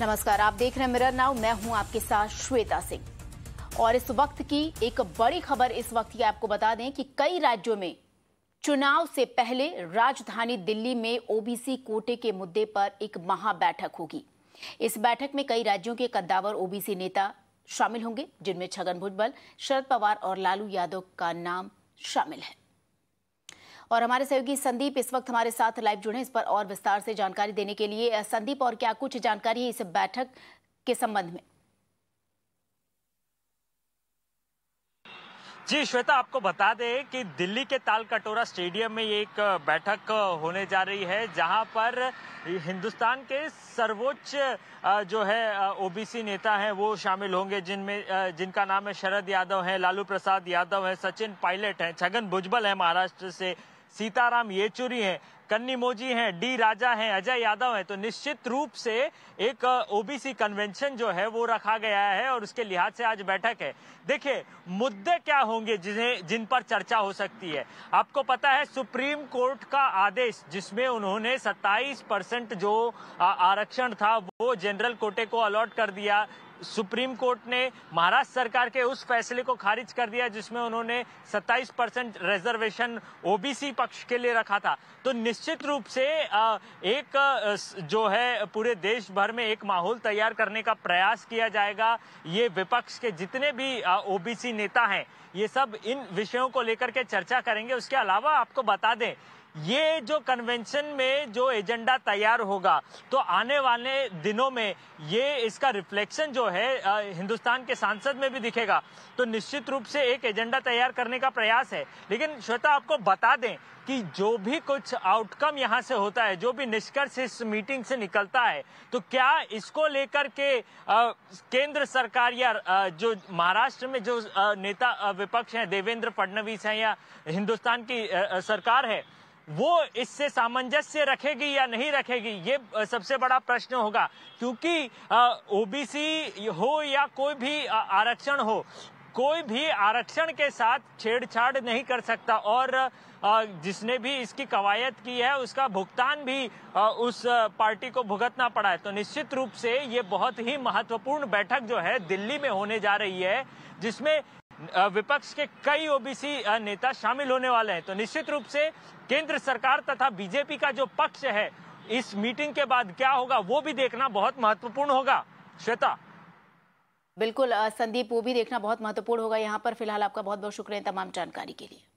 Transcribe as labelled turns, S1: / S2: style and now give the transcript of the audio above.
S1: नमस्कार आप देख रहे हैं मिरर नाउ मैं हूं आपके साथ श्वेता सिंह और इस वक्त की एक बड़ी खबर इस वक्त की आपको बता दें कि कई राज्यों में चुनाव से पहले राजधानी दिल्ली में ओबीसी कोटे के मुद्दे पर एक महाबैठक होगी इस बैठक में कई राज्यों के कद्दावर ओबीसी नेता शामिल होंगे जिनमें छगन भुजबल शरद पवार और लालू यादव का नाम शामिल है और हमारे सहयोगी संदीप इस वक्त हमारे साथ लाइव जुड़े इस पर और विस्तार से जानकारी देने के लिए संदीप और क्या कुछ जानकारी है इस बैठक के संबंध में
S2: जी श्वेता आपको बता दें कि दिल्ली के तालकटोरा स्टेडियम में एक बैठक होने जा रही है जहां पर हिंदुस्तान के सर्वोच्च जो है ओबीसी नेता हैं वो शामिल होंगे जिनमें जिनका नाम है शरद यादव है लालू प्रसाद यादव है सचिन पायलट हैं छगन भुजबल है महाराष्ट्र से सीताराम येचुरी हैं कन्नी मोजी हैं डी राजा हैं अजय यादव हैं तो निश्चित रूप से एक ओबीसी कन्वेंशन जो है वो रखा गया है और उसके लिहाज से आज बैठक है देखिए मुद्दे क्या होंगे जिन्हें जिन पर चर्चा हो सकती है आपको पता है सुप्रीम कोर्ट का आदेश जिसमें उन्होंने 27 परसेंट जो आरक्षण था वो जनरल कोटे को अलॉट कर दिया सुप्रीम कोर्ट ने महाराष्ट्र सरकार के उस फैसले को खारिज कर दिया जिसमें उन्होंने 27 परसेंट रिजर्वेशन ओबीसी पक्ष के लिए रखा था तो निश्चित रूप से एक जो है पूरे देश भर में एक माहौल तैयार करने का प्रयास किया जाएगा ये विपक्ष के जितने भी ओबीसी नेता हैं ये सब इन विषयों को लेकर के चर्चा करेंगे उसके अलावा आपको बता दें ये जो कन्वेंशन में जो एजेंडा तैयार होगा तो आने वाले दिनों में ये इसका रिफ्लेक्शन जो है हिंदुस्तान के सांसद में भी दिखेगा तो निश्चित रूप से एक एजेंडा तैयार करने का प्रयास है लेकिन श्वेता आपको बता दें कि जो भी कुछ आउटकम यहाँ से होता है जो भी निष्कर्ष इस मीटिंग से निकलता है तो क्या इसको लेकर के आ, केंद्र सरकार या आ, जो महाराष्ट्र में जो आ, नेता विपक्ष है देवेंद्र फडणवीस है या हिंदुस्तान की सरकार है वो इससे सामंजस्य रखेगी या नहीं रखेगी ये सबसे बड़ा प्रश्न होगा क्योंकि ओबीसी हो या कोई भी आरक्षण हो कोई भी आरक्षण के साथ छेड़छाड़ नहीं कर सकता और जिसने भी इसकी कवायद की है उसका भुगतान भी उस पार्टी को भुगतना पड़ा है तो निश्चित रूप से ये बहुत ही महत्वपूर्ण बैठक जो है दिल्ली में होने जा रही है जिसमें विपक्ष के कई ओबीसी नेता शामिल होने वाले हैं तो निश्चित रूप से केंद्र सरकार तथा बीजेपी का जो पक्ष है इस मीटिंग के बाद क्या होगा वो भी देखना बहुत महत्वपूर्ण होगा श्वेता
S1: बिल्कुल संदीप वो भी देखना बहुत महत्वपूर्ण होगा यहाँ पर फिलहाल आपका बहुत बहुत शुक्रिया तमाम जानकारी के लिए